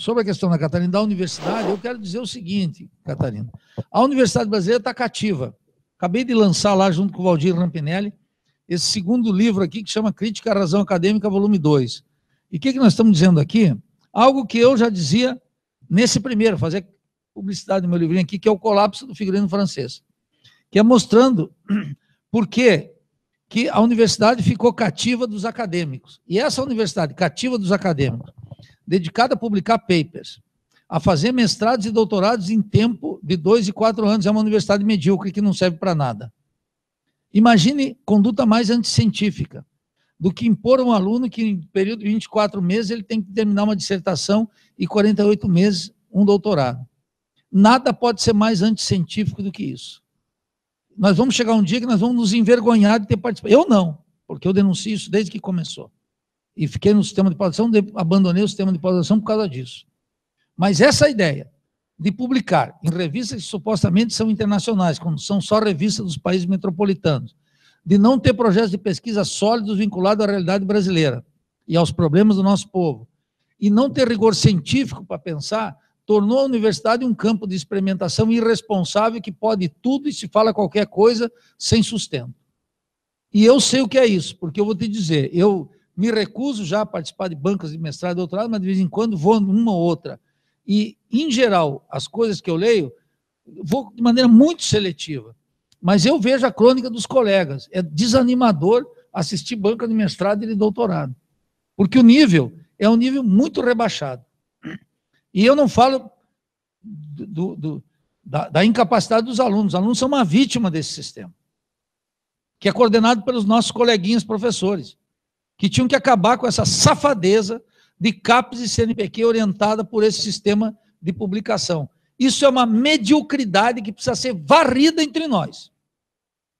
sobre a questão da Catarina, da universidade, eu quero dizer o seguinte, Catarina. A Universidade Brasileira está cativa. Acabei de lançar lá, junto com o Valdir Rampinelli, esse segundo livro aqui, que chama Crítica à Razão Acadêmica, volume 2. E o que, que nós estamos dizendo aqui? Algo que eu já dizia nesse primeiro, fazer publicidade do meu livrinho aqui, que é o colapso do figurino francês. Que é mostrando por que a universidade ficou cativa dos acadêmicos. E essa universidade cativa dos acadêmicos dedicada a publicar papers, a fazer mestrados e doutorados em tempo de dois e quatro anos. É uma universidade medíocre que não serve para nada. Imagine conduta mais anticientífica do que impor a um aluno que, em período de 24 meses, ele tem que terminar uma dissertação e 48 meses um doutorado. Nada pode ser mais anticientífico do que isso. Nós vamos chegar um dia que nós vamos nos envergonhar de ter participado. Eu não, porque eu denuncio isso desde que começou e fiquei no sistema de pós-graduação, abandonei o sistema de pós-graduação por causa disso. Mas essa ideia de publicar em revistas que supostamente são internacionais, quando são só revistas dos países metropolitanos, de não ter projetos de pesquisa sólidos vinculados à realidade brasileira e aos problemas do nosso povo, e não ter rigor científico para pensar, tornou a universidade um campo de experimentação irresponsável que pode tudo e se fala qualquer coisa sem sustento. E eu sei o que é isso, porque eu vou te dizer, eu me recuso já a participar de bancas de mestrado e doutorado, mas de vez em quando vou numa ou outra. E, em geral, as coisas que eu leio, vou de maneira muito seletiva. Mas eu vejo a crônica dos colegas. É desanimador assistir banca de mestrado e de doutorado. Porque o nível é um nível muito rebaixado. E eu não falo do, do, da, da, incapacidade dos alunos. Os alunos são uma vítima desse sistema, que é coordenado pelos nossos coleguinhas professores que tinham que acabar com essa safadeza de CAPES e CNPq orientada por esse sistema de publicação. Isso é uma mediocridade que precisa ser varrida entre nós.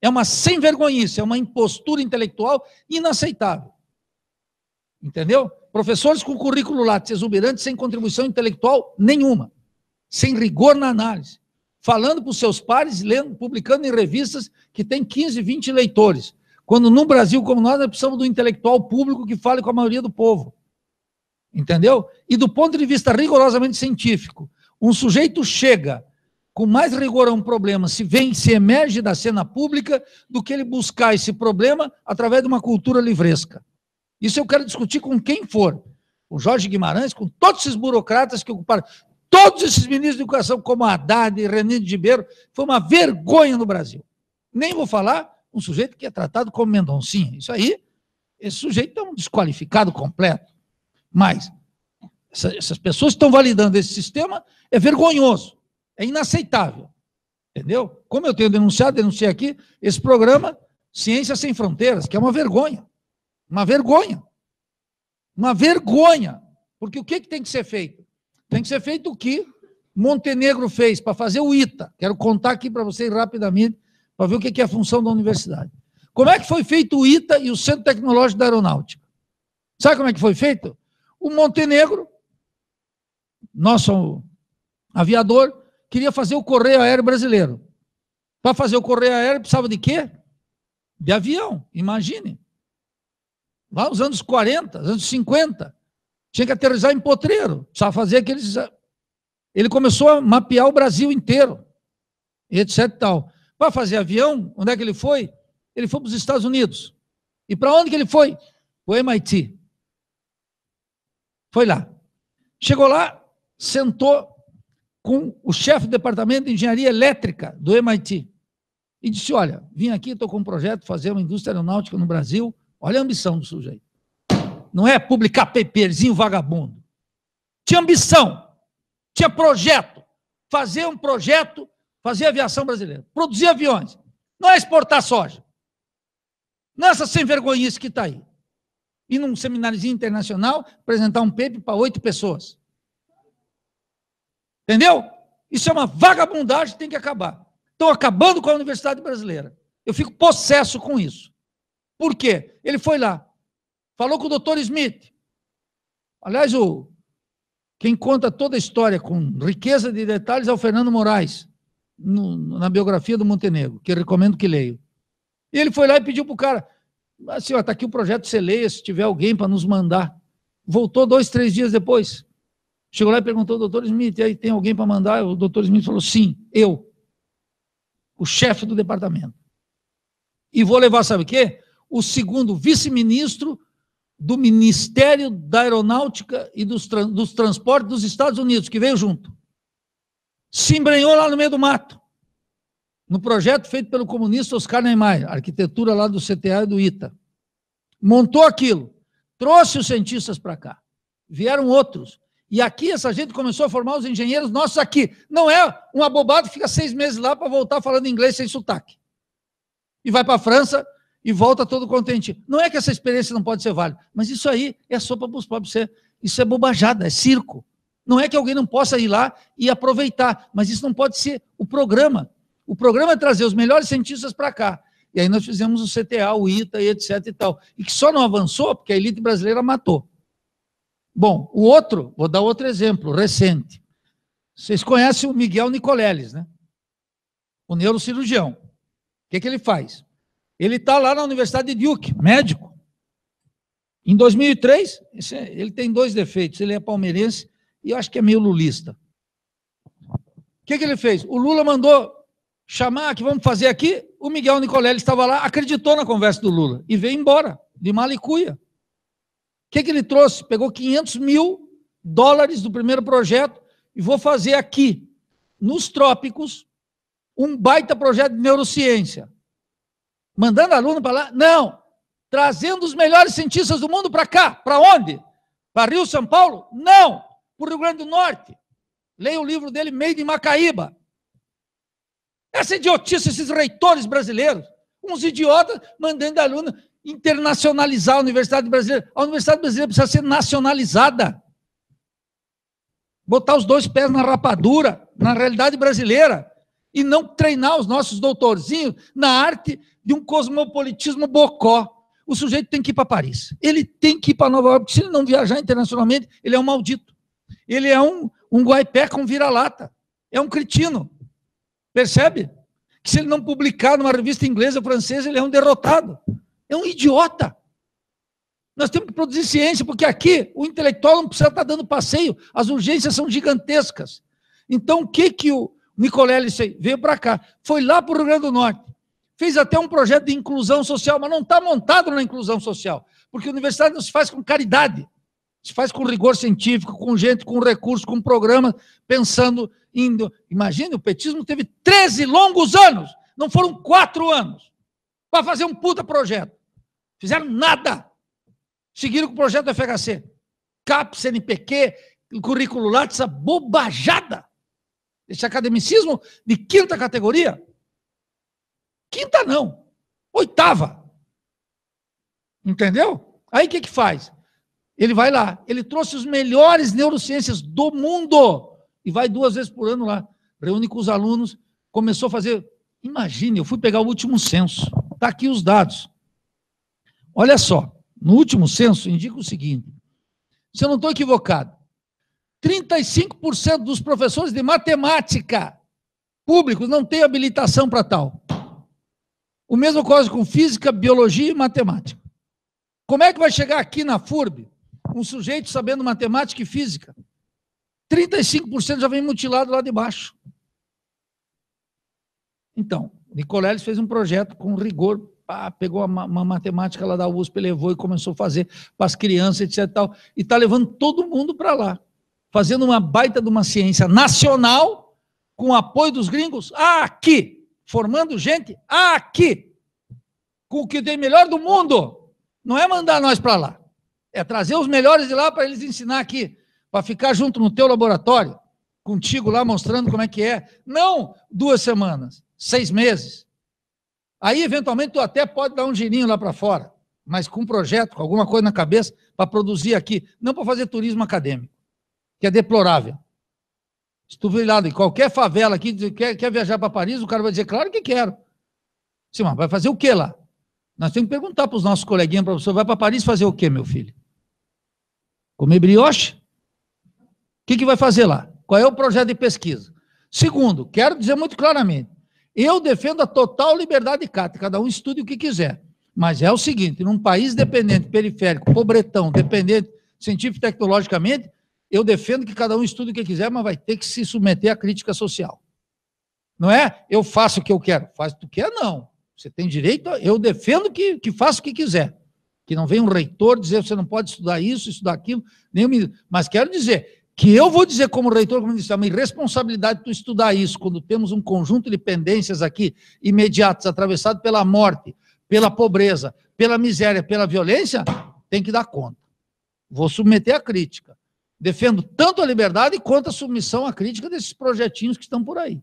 É uma sem vergonhice, é uma impostura intelectual inaceitável. Entendeu? Professores com currículo látis exuberante, sem contribuição intelectual nenhuma, sem rigor na análise, falando para os seus pares, lendo, publicando em revistas que têm 15, 20 leitores, quando no Brasil como nós, nós precisamos do intelectual público que fale com a maioria do povo. Entendeu? E do ponto de vista rigorosamente científico, um sujeito chega com mais rigor a um problema, se vem, se emerge da cena pública, do que ele buscar esse problema através de uma cultura livresca. Isso eu quero discutir com quem for. Com Jorge Guimarães, com todos esses burocratas que ocuparam, todos esses ministros de educação, como Haddad e de Ribeiro, foi uma vergonha no Brasil. Nem vou falar um sujeito que é tratado como mendoncinha. Isso aí, esse sujeito é um desqualificado completo. Mas essa, essas pessoas que estão validando esse sistema é vergonhoso, é inaceitável. Entendeu? Como eu tenho denunciado, denunciei aqui, esse programa Ciência Sem Fronteiras, que é uma vergonha. Uma vergonha. Uma vergonha. Porque o que, que tem que ser feito? Tem que ser feito o que Montenegro fez para fazer o ITA. Quero contar aqui para vocês rapidamente para ver o que é a função da universidade. Como é que foi feito o ITA e o Centro Tecnológico da Aeronáutica? Sabe como é que foi feito? O Montenegro, nosso aviador, queria fazer o correio aéreo brasileiro. Para fazer o correio aéreo precisava de quê? De avião, imagine. Lá nos anos 40, anos 50, tinha que aterrizar em Potreiro, precisava fazer aqueles. Ele começou a mapear o Brasil inteiro, etc. e Tal para fazer avião? Onde é que ele foi? Ele foi para os Estados Unidos. E para onde que ele foi? O MIT. Foi lá. Chegou lá, sentou com o chefe do departamento de engenharia elétrica do MIT e disse: Olha, vim aqui, estou com um projeto de fazer uma indústria aeronáutica no Brasil. Olha a ambição do sujeito. Não é publicar paperzinho vagabundo. Tinha ambição, tinha projeto. Fazer um projeto fazer aviação brasileira, produzir aviões, não é exportar soja. Nessa é sem vergonhice que está aí. E num semináriozinho internacional, apresentar um paper para oito pessoas. Entendeu? Isso é uma vagabundagem que tem que acabar. Estão acabando com a Universidade Brasileira. Eu fico possesso com isso. Por quê? Ele foi lá, falou com o doutor Smith. Aliás, o, quem conta toda a história com riqueza de detalhes é o Fernando Moraes no, na biografia do Montenegro, que eu recomendo que leiam. E ele foi lá e pediu para o cara, assim, ah, ó, está aqui o projeto, você leia, se tiver alguém para nos mandar. Voltou dois, três dias depois. Chegou lá e perguntou ao doutor Smith, aí tem alguém para mandar? O doutor Smith falou, sim, eu, o chefe do departamento. E vou levar, sabe o quê? O segundo vice-ministro do Ministério da Aeronáutica e dos, dos Transportes dos Estados Unidos, que veio junto se embrenhou lá no meio do mato, no projeto feito pelo comunista Oscar Niemeyer, arquitetura lá do CTA e do ITA. Montou aquilo, trouxe os cientistas para cá, vieram outros. E aqui essa gente começou a formar os engenheiros nossos aqui. Não é um abobado que fica seis meses lá para voltar falando inglês sem sotaque. E vai para a França e volta todo contente. Não é que essa experiência não pode ser válida, mas isso aí é sopa para os pobres ser. É, isso é bobajada, é circo. Não é que alguém não possa ir lá e aproveitar, mas isso não pode ser o programa. O programa é trazer os melhores cientistas para cá. E aí nós fizemos o CTA, o ITA e etc e tal. E que só não avançou porque a elite brasileira matou. Bom, o outro, vou dar outro exemplo recente. Vocês conhecem o Miguel Nicoleles, né? O neurocirurgião. O que, é que ele faz? Ele está lá na Universidade de Duke, médico. Em 2003, é, ele tem dois defeitos. Ele é palmeirense e eu acho que é meio lulista. O que, que ele fez? O Lula mandou chamar que vamos fazer aqui, o Miguel Nicolelli estava lá, acreditou na conversa do Lula e veio embora, de malicuia. O que, que ele trouxe? Pegou 500 mil dólares do primeiro projeto e vou fazer aqui, nos trópicos, um baita projeto de neurociência. Mandando aluno para lá? Não! Trazendo os melhores cientistas do mundo para cá. Para onde? Para Rio, São Paulo? Não! para o Rio Grande do Norte. Leia o livro dele, meio de Macaíba. Essa idiotice, esses reitores brasileiros, uns idiotas mandando aluno internacionalizar a Universidade Brasileira. A Universidade Brasileira precisa ser nacionalizada. Botar os dois pés na rapadura, na realidade brasileira, e não treinar os nossos doutorzinhos na arte de um cosmopolitismo bocó. O sujeito tem que ir para Paris, ele tem que ir para Nova York, se ele não viajar internacionalmente, ele é um maldito. Ele é um, um guaipé com vira-lata. É um cretino. Percebe? Que se ele não publicar numa revista inglesa ou francesa, ele é um derrotado. É um idiota. Nós temos que produzir ciência, porque aqui o intelectual não precisa estar dando passeio. As urgências são gigantescas. Então, o que, que o Nicoleles veio para cá? Foi lá para o Rio Grande do Norte. Fez até um projeto de inclusão social, mas não está montado na inclusão social, porque a universidade não se faz com caridade. Se faz com rigor científico, com gente, com recurso, com programa, pensando em. Imagina, o petismo teve 13 longos anos, não foram quatro anos, para fazer um puta projeto. Fizeram nada. Seguiram com o projeto do FHC. CAP, CNPq, currículo Lattes, essa bobajada. Esse academicismo de quinta categoria. Quinta não, oitava. Entendeu? Aí o que, que faz? Ele vai lá, ele trouxe os melhores neurociências do mundo e vai duas vezes por ano lá, reúne com os alunos, começou a fazer. Imagine, eu fui pegar o último censo, está aqui os dados. Olha só, no último censo indica o seguinte: se eu não estou equivocado, 35% dos professores de matemática públicos não têm habilitação para tal. O mesmo ocorre com física, biologia e matemática. Como é que vai chegar aqui na FURB? um sujeito sabendo matemática e física, 35% já vem mutilado lá de baixo. Então, Nicoleles fez um projeto com rigor, pá, pegou uma, uma, matemática lá da USP, levou e começou a fazer para as crianças, etc. Tal, e está levando todo mundo para lá, fazendo uma baita de uma ciência nacional, com apoio dos gringos, aqui, formando gente aqui, com o que tem melhor do mundo. Não é mandar nós para lá. É trazer os melhores de lá para eles ensinar aqui, para ficar junto no teu laboratório, contigo lá mostrando como é que é. Não duas semanas, seis meses. Aí, eventualmente, tu até pode dar um girinho lá para fora, mas com um projeto, com alguma coisa na cabeça, para produzir aqui. Não para fazer turismo acadêmico, que é deplorável. Se tu vir lá em qualquer favela aqui, quer, quer viajar para Paris, o cara vai dizer, claro que quero. Sim, mas vai fazer o quê lá? Nós temos que perguntar para os nossos coleguinhas, professor, vai para Paris fazer o quê, meu filho? Comer brioche? O que, que vai fazer lá? Qual é o projeto de pesquisa? Segundo, quero dizer muito claramente, eu defendo a total liberdade de cata, cada um estude o que quiser. Mas é o seguinte, num país dependente, periférico, pobretão, dependente científico tecnologicamente, eu defendo que cada um estude o que quiser, mas vai ter que se submeter à crítica social. Não é eu faço o que eu quero, faz o que tu quer, não. Você tem direito, eu defendo que, que faça o que quiser que não vem um reitor dizer você não pode estudar isso, estudar aquilo, nem me... mas quero dizer que eu vou dizer como reitor, como ministro, é uma irresponsabilidade tu estudar isso, quando temos um conjunto de pendências aqui imediatos atravessado pela morte, pela pobreza, pela miséria, pela violência, tem que dar conta. Vou submeter a crítica. Defendo tanto a liberdade quanto a submissão à crítica desses projetinhos que estão por aí.